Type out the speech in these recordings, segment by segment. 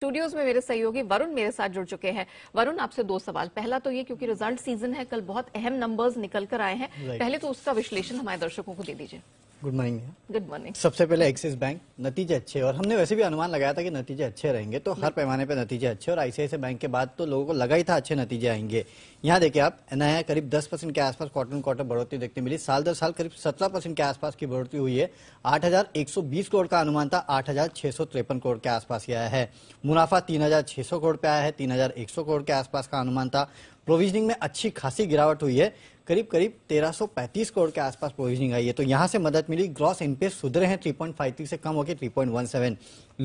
Studios में मेरे सहयोगी वरुण मेरे साथ जुड़ चुके हैं वरुण आपसे दो सवाल पहला तो ये क्योंकि रिजल्ट सीजन है कल बहुत अहम नंबर्स निकल कर आए हैं पहले तो उसका विश्लेषण हमारे दर्शकों को दे दीजिए गुड मॉर्निंग गुड मॉर्निंग सबसे पहले एक्सिस बैंक नतीजे अच्छे और हमने वैसे भी अनुमान लगाया था कि नतीजे अच्छे रहेंगे तो हर हम्म। पैमाने पर पे नतीजे अच्छे और आईसीआईसीआई बैंक के बाद तो लोगों को लगा ही था अच्छे नतीजे आएंगे यहाँ देखिए आप नया करीब 10 परसेंट के आसपास क्वार्टर क्वार्टर बढ़ोतरी देखने मिली साल दर साल करीब सत्रह परसेंट के आसपास की बढ़ोतरी हुई है आठ करोड़ का अनुमान था आठ करोड़ के आसपास आया है मुनाफा तीन करोड़ पे आया है तीन करोड़ के आसपास का अनुमान था प्रोविजनिंग में अच्छी खासी गिरावट हुई है करीब करीब 1335 करोड़ के आसपास प्रोविजनिंग आई है तो यहाँ से मदद मिली ग्रॉस इनपे सुधरे हैं 3.53 से कम होकर पॉइंट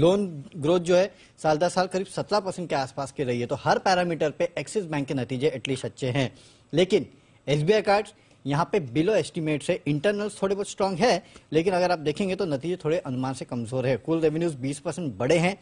लोन ग्रोथ जो है साल दर साल करीब 17 परसेंट के आसपास की रही है तो हर पैरामीटर पे एक्सिस बैंक के नतीजे एटलीस्ट अच्छे हैं लेकिन एसबीआई कार्ड यहाँ पे बिलो एस्टिमेट से इंटरनल थोड़े बहुत स्ट्रांग है लेकिन अगर आप देखेंगे तो नतीजे थोड़े अनुमान से कमजोर है कुल रेवेन्यूज 20 परसेंट बड़े हैं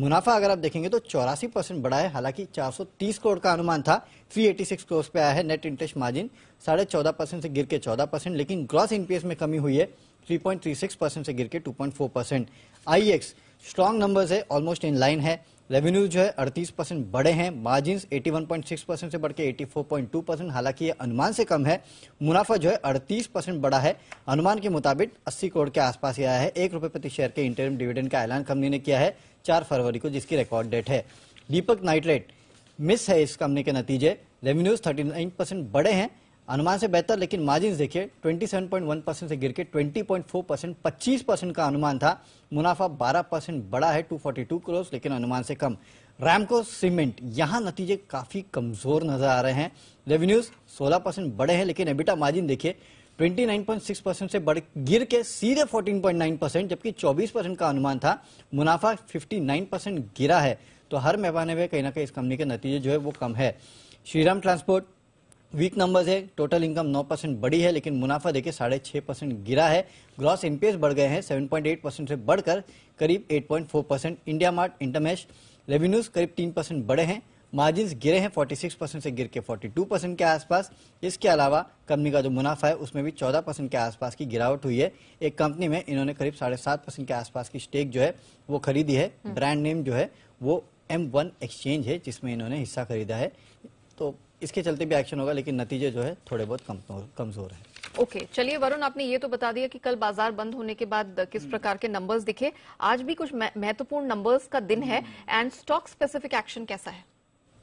मुनाफा अगर आप देखेंगे तो चौरासी परसेंट बढ़ा है हालांकि 430 करोड़ का अनुमान था 386 करोड़ पे आया है नेट इंटरेस्ट मार्जिन साढ़े चौदह परसेंट से गिर के चौदह परसेंट लेकिन ग्रॉस एनपीएस में कमी हुई है 3.36 परसेंट से गिर के 2.4 percent I X strong number है ऑलमोस्ट इन लाइन है रेवेन्यू जो है अड़तीस परसेंट बढ़े हैं मार्जिन एटी परसेंट से बढ़ के एटी परसेंट हालांकि ये अनुमान से कम है मुनाफा जो है अड़तीस परसेंट बढ़ा है अनुमान के मुताबिक अस्सी करोड़ के आसपास ही आया है एक रुपये प्रति शेयर के इंटरम डिविडेंड का ऐलान कंपनी ने किया है चार फरवरी को जिसकी रिकॉर्ड डेट है दीपक नाइट्रेट मिस है इस कंपनी के नतीजे रेवेन्यूज 39 परसेंट बड़े हैं अनुमान से बेहतर लेकिन मार्जिन देखिए 27.1 परसेंट से गिर के 20.4 परसेंट पच्चीस परसेंट का अनुमान था मुनाफा 12 परसेंट बड़ा है 242 क्रोस लेकिन अनुमान से कम रैमको सीमेंट यहाँ नतीजे काफी कमजोर नजर आ रहे हैं रेवेन्यूज 16 परसेंट बड़े हैं लेकिन एबिटा मार्जिन देखिए 29.6 परसेंट से बढ़ गिर के सीधे 14.9 परसेंट जबकि 24 परसेंट का अनुमान था मुनाफा 59 परसेंट गिरा है तो हर पैमाने में कहीं ना कहीं इस कंपनी के नतीजे जो है वो कम है श्रीराम ट्रांसपोर्ट वीक नंबर्स है टोटल इनकम 9 परसेंट बढ़ी है लेकिन मुनाफा देखिए साढ़े छह परसेंट गिरा है ग्रॉस एनपीएस बढ़ गए हैं 7.8 परसेंट से बढ़कर करीब 8.4 percent IndiaMART InterMESH revenues करीब 3 परसेंट बढ़े हैं मार्जिन गिरे हैं 46 परसेंट से गिर के 42 परसेंट के आसपास इसके अलावा कंपनी का जो मुनाफा है उसमें भी 14 परसेंट के आसपास की गिरावट हुई है एक कंपनी में इन्होंने करीब साढ़े सात परसेंट के आसपास की स्टेक जो है वो खरीदी है हम्म। ब्रांड नेम जो है वो एम वन एक्सचेंज है जिसमें इन्होंने हिस्सा खरीदा है तो इसके चलते भी एक्शन होगा लेकिन नतीजे जो है थोड़े बहुत कमजोर है ओके okay, चलिए वरुण आपने ये तो बता दिया कि कल बाजार बंद होने के बाद किस हम्म। प्रकार के नंबर्स दिखे आज भी कुछ महत्वपूर्ण नंबर्स का दिन है एंड स्टॉक स्पेसिफिक एक्शन कैसा है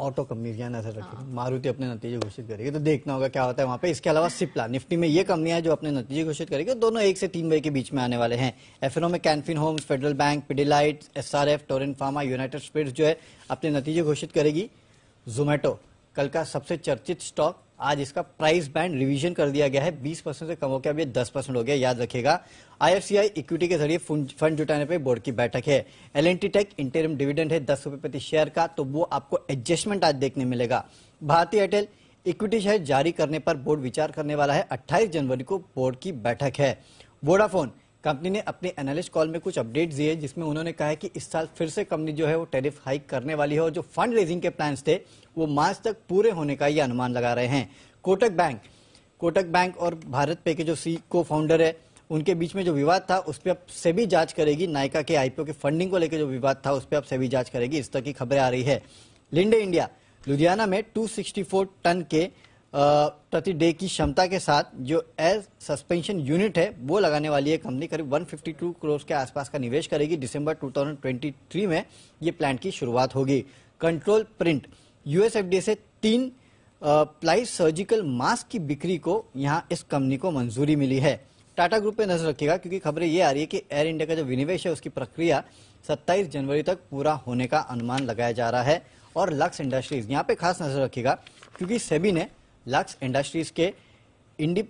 ऑटो कंपनी यहाँ नजर हाँ। मारुति अपने नतीजे घोषित करेगी तो देखना होगा क्या होता है वहाँ पे इसके अलावा सिप्ला निफ्टी में ये कंपनियां जो अपने नतीजे घोषित करेगी दोनों एक से तीन बजे के बीच में आने वाले हैं एफ में Canfin Homes Federal Bank Pidilite S R F Torrent Pharma United Spirits जो है अपने नतीजे घोषित करेगी जोमेटो कल का सबसे चर्चित स्टॉक आज इसका प्राइस बैंड रिवीजन कर दिया गया है 20 परसेंट से कम होकर अब ये 10 परसेंट हो गया याद रखेगा आईएफसीआई इक्विटी के जरिए फंड जुटाने पर बोर्ड की बैठक है L N Tech interim dividend है दस रुपए प्रति शेयर का तो वो आपको एडजस्टमेंट आज देखने मिलेगा भारतीय एयरटेल इक्विटी शेयर जारी करने पर बोर्ड विचार करने वाला है अट्ठाईस जनवरी को बोर्ड की बैठक है वोडाफोन कंपनी ने अपने एनालिस्ट कॉल में कुछ अपडेट्स दिए जिसमें उन्होंने कहा है कि इस साल फिर से कंपनी जो है वो टैरिफ हाइक करने वाली है और जो फंड रेजिंग के प्लान थे वो मार्च तक पूरे होने का ये अनुमान लगा रहे हैं कोटक बैंक कोटक बैंक और भारत पे के जो सी को फाउंडर है उनके बीच में जो विवाद था उस पर अब सेबी जांच करेगी नायका के आईपीओ के फंडिंग को लेकर जो विवाद था उस पर अब सेबी जांच करेगी इस तरह की खबरें आ रही है लिंडे इंडिया लुधियाना में 264 टन के प्रति डे की क्षमता के साथ जो एज सस्पेंशन यूनिट है वो लगाने वाली है कंपनी करीब 152 करोड़ के आसपास का निवेश करेगी दिसंबर 2023 में ये प्लांट की शुरुआत होगी कंट्रोल प्रिंट यूएसएफडीए से तीन प्लाई सर्जिकल मास्क की बिक्री को यहाँ इस कंपनी को मंजूरी मिली है टाटा ग्रुप पे नजर रखिएगा क्योंकि खबरें ये आ रही है कि एयर इंडिया का जो विनिवेश है उसकी प्रक्रिया 27 जनवरी तक पूरा होने का अनुमान लगाया जा रहा है और लक्स इंडस्ट्रीज यहाँ पे खास नजर रखिएगा क्योंकि सेबी ने लक्स इंडस्ट्रीज के इंडी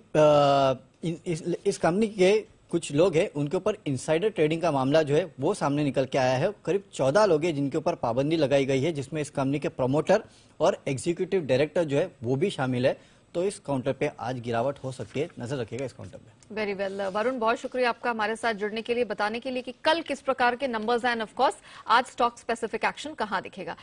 इस, इस कंपनी के कुछ लोग हैं उनके ऊपर इंसाइडर ट्रेडिंग का मामला जो है वो सामने निकल के आया है करीब चौदह लोग हैं जिनके ऊपर पाबंदी लगाई गई है जिसमें इस कंपनी के प्रमोटर और एग्जीक्यूटिव डायरेक्टर जो है वो भी शामिल है तो इस काउंटर पे आज गिरावट हो सकती है नजर रखिएगा इस काउंटर पे वेरी वेल वरुण बहुत शुक्रिया आपका हमारे साथ जुड़ने के लिए बताने के लिए कि कल किस प्रकार के नंबर्स एंड ऑफ कोर्स आज स्टॉक स्पेसिफिक एक्शन कहाँ दिखेगा